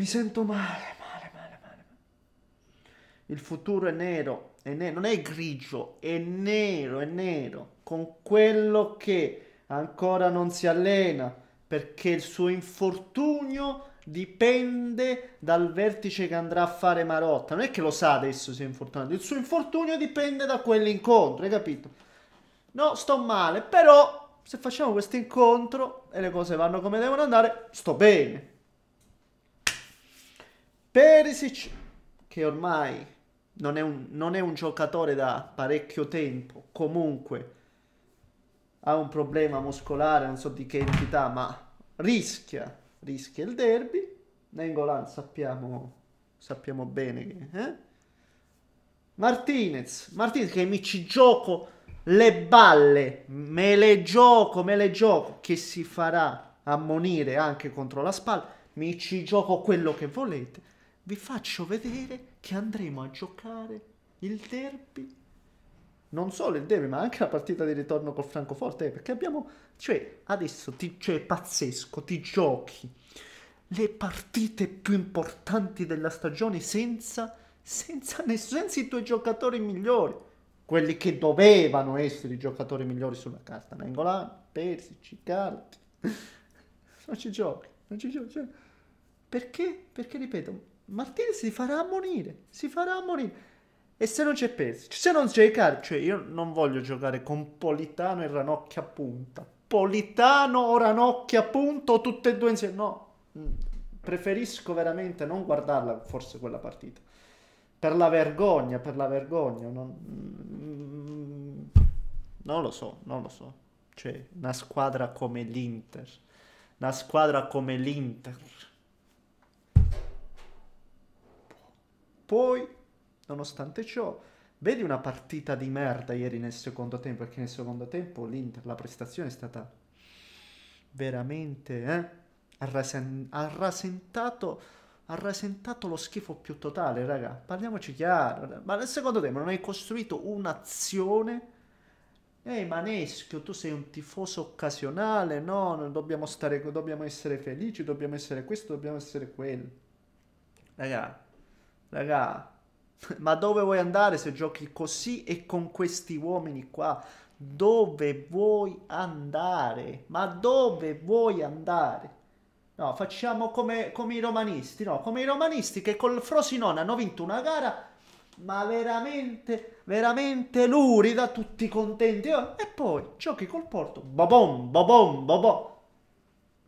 Mi sento male, male, male, male. Il futuro è nero, è nero, non è grigio, è nero, è nero. Con quello che ancora non si allena, perché il suo infortunio dipende dal vertice che andrà a fare Marotta. Non è che lo sa adesso se è infortunato, il suo infortunio dipende da quell'incontro, hai capito? No, sto male, però se facciamo questo incontro e le cose vanno come devono andare, sto bene. Perisic, che ormai non è, un, non è un giocatore da parecchio tempo, comunque ha un problema muscolare, non so di che entità, ma rischia, rischia il derby. Nengolan sappiamo, sappiamo bene che... Eh? Martinez, Martinez che mi ci gioco le balle, me le gioco, me le gioco, che si farà ammonire anche contro la spalla, mi ci gioco quello che volete vi faccio vedere che andremo a giocare il derby. Non solo il derby, ma anche la partita di ritorno col Francoforte. Eh, perché abbiamo. Cioè, adesso ti, cioè, è pazzesco, ti giochi le partite più importanti della stagione senza, senza, nessuno, senza i tuoi giocatori migliori. Quelli che dovevano essere i giocatori migliori sulla carta. Nangolan, Persic, Carti. non ci giochi, non ci giochi. Cioè, perché? Perché, ripeto, Martinez si farà ammonire, si farà ammonire. E se non c'è peso, cioè, se non c'è Icardi, cioè io non voglio giocare con Politano e Ranocchia a punta. Politano o Ranocchia a punta o tutte e due insieme. No, mm. preferisco veramente non guardarla forse quella partita. Per la vergogna, per la vergogna. Non, mm, non lo so, non lo so. Cioè, una squadra come l'Inter. Una squadra come l'Inter Poi, nonostante ciò, vedi una partita di merda ieri nel secondo tempo, perché nel secondo tempo l'Inter, la prestazione è stata veramente... Eh? Ha, rasentato, ha rasentato lo schifo più totale, raga. Parliamoci chiaro. Ma nel secondo tempo non hai costruito un'azione... Ehi Maneschio, tu sei un tifoso occasionale, no, non dobbiamo, stare, dobbiamo essere felici, dobbiamo essere questo, dobbiamo essere quello. Raga, Raga, ma dove vuoi andare se giochi così e con questi uomini qua? Dove vuoi andare? Ma dove vuoi andare? No, facciamo come, come i romanisti, no? Come i romanisti che col Frosinone hanno vinto una gara ma veramente, veramente lurida, tutti contenti. E poi giochi col Porto, bobom, bobom, bobom.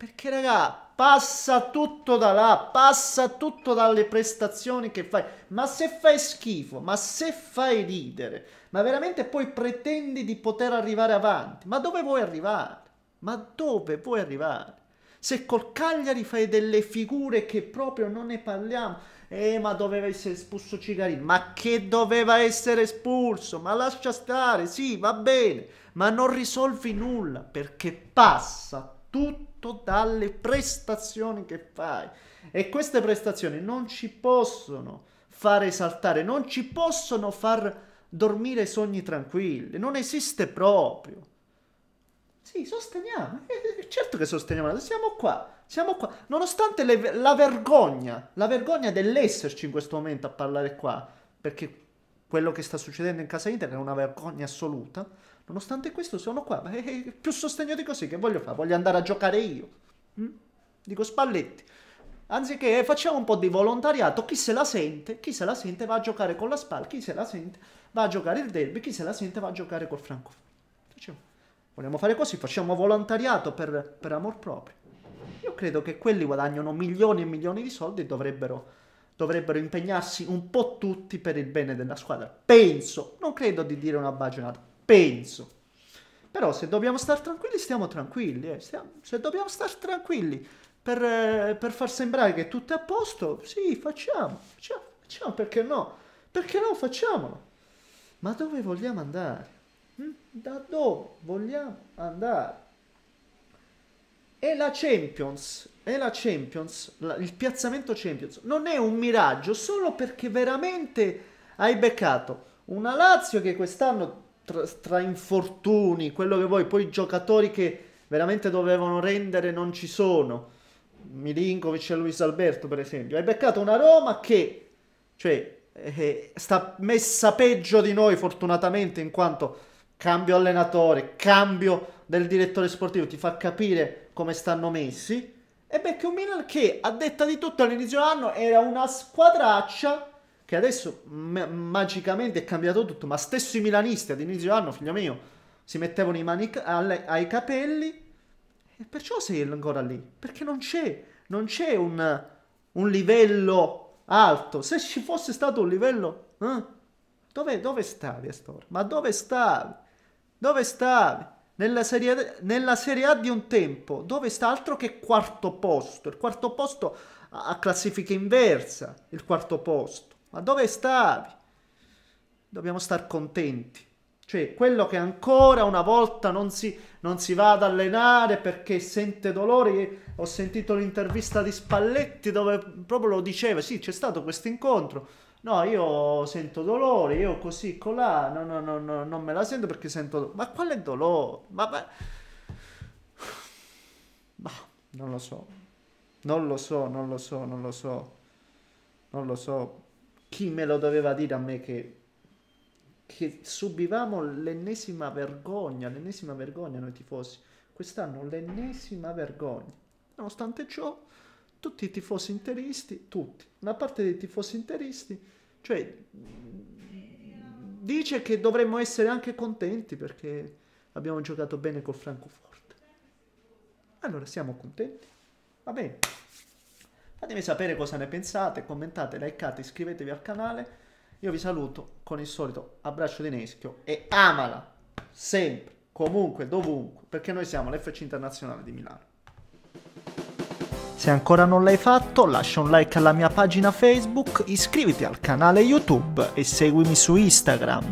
Perché raga, passa tutto da là, passa tutto dalle prestazioni che fai. Ma se fai schifo, ma se fai ridere, ma veramente poi pretendi di poter arrivare avanti, ma dove vuoi arrivare? Ma dove vuoi arrivare? Se col Cagliari fai delle figure che proprio non ne parliamo, eh ma doveva essere espulso Cigarini, ma che doveva essere espulso? Ma lascia stare, sì, va bene, ma non risolvi nulla perché passa tutto tutto dalle prestazioni che fai. E queste prestazioni non ci possono far esaltare, non ci possono far dormire sogni tranquilli, non esiste proprio. Sì, sosteniamo, eh, eh, eh, certo che sosteniamo, siamo qua, siamo qua. Nonostante le, la vergogna, la vergogna dell'esserci in questo momento a parlare qua, perché quello che sta succedendo in casa internet è una vergogna assoluta, Nonostante questo sono qua, è più sostegno di così, che voglio fare? Voglio andare a giocare io. Mm? Dico Spalletti. Anziché eh, facciamo un po' di volontariato, chi se la sente, chi se la sente va a giocare con la Spal, chi se la sente va a giocare il derby, chi se la sente va a giocare col Francoforte. Facciamo. Vogliamo fare così, facciamo volontariato per, per amor proprio. Io credo che quelli guadagnano milioni e milioni di soldi e dovrebbero dovrebbero impegnarsi un po' tutti per il bene della squadra. Penso, non credo di dire una bagionata penso. Però se dobbiamo stare tranquilli, stiamo tranquilli. Eh. Stiamo, se dobbiamo stare tranquilli per, eh, per, far sembrare che tutto è a posto, sì, facciamo, facciamo, facciamo, perché no? Perché no, facciamolo. Ma dove vogliamo andare? Hm? Da dove vogliamo andare? E la Champions, e la Champions, la, il piazzamento Champions, non è un miraggio solo perché veramente hai beccato una Lazio che quest'anno tra, tra infortuni, quello che vuoi, poi giocatori che veramente dovevano rendere non ci sono. Milinkovic e Luis Alberto, per esempio. Hai beccato una Roma che cioè, eh, sta messa peggio di noi, fortunatamente, in quanto cambio allenatore, cambio del direttore sportivo, ti fa capire come stanno messi. E becchi un Milan che, a detta di tutto all'inizio dell'anno, era una squadraccia che adesso ma- magicamente è cambiato tutto, ma stesso i milanisti ad inizio anno, figlio mio, si mettevano i mani alle- ai capelli e perciò sei ancora lì, perché non c'è, non c'è un, un livello alto, se ci fosse stato un livello... Eh, dove, dove stavi Astor? Ma dove stavi? Dove stavi? Nella serie, nella serie, A di un tempo, dove sta altro che quarto posto? Il quarto posto a classifica inversa, il quarto posto. Ma dove stavi? Dobbiamo star contenti. Cioè, quello che ancora una volta non si, non si va ad allenare perché sente dolore. Ho sentito l'intervista di Spalletti dove proprio lo diceva: sì, c'è stato questo incontro. No, io sento dolore, io così, colà, no, no, no, no, non me la sento perché sento... Dolore. Ma quale dolore? Ma... ma... No, non lo so. Non lo so, non lo so, non lo so. Non lo so chi me lo doveva dire a me che, che subivamo l'ennesima vergogna, l'ennesima vergogna noi tifosi, quest'anno l'ennesima vergogna. Nonostante ciò, tutti i tifosi interisti, tutti, una parte dei tifosi interisti, cioè, dice che dovremmo essere anche contenti perché abbiamo giocato bene col Francoforte. Allora siamo contenti? Va bene. Fatemi sapere cosa ne pensate, commentate, likeate, iscrivetevi al canale. Io vi saluto con il solito abbraccio di Neschio e amala sempre, comunque, dovunque, perché noi siamo l'FC Internazionale di Milano. Se ancora non l'hai fatto, lascia un like alla mia pagina Facebook, iscriviti al canale YouTube e seguimi su Instagram.